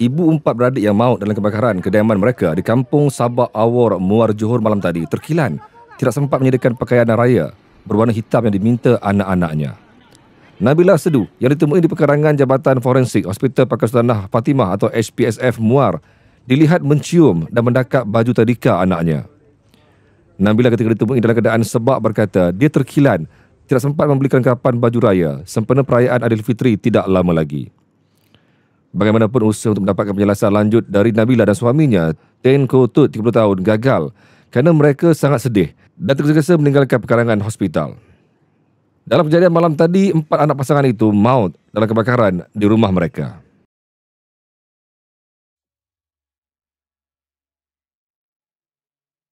ibu empat beradik yang maut dalam kebakaran kediaman mereka di kampung Sabak Awor Muar Johor malam tadi terkilan tidak sempat menyediakan pakaian raya berwarna hitam yang diminta anak-anaknya. Nabila Sedu yang ditemui di pekarangan Jabatan Forensik Hospital Pakar Sultanah Fatimah atau HPSF Muar dilihat mencium dan mendakap baju tadika anaknya. Nabila ketika ditemui dalam keadaan sebab berkata dia terkilan tidak sempat membelikan kapan baju raya sempena perayaan Adil Fitri tidak lama lagi. Bagaimanapun usaha untuk mendapatkan penjelasan lanjut dari Nabila dan suaminya, Tain Kutut 30 tahun gagal kerana mereka sangat sedih dan tergesa-gesa meninggalkan pekarangan hospital. Dalam kejadian malam tadi, empat anak pasangan itu maut dalam kebakaran di rumah mereka.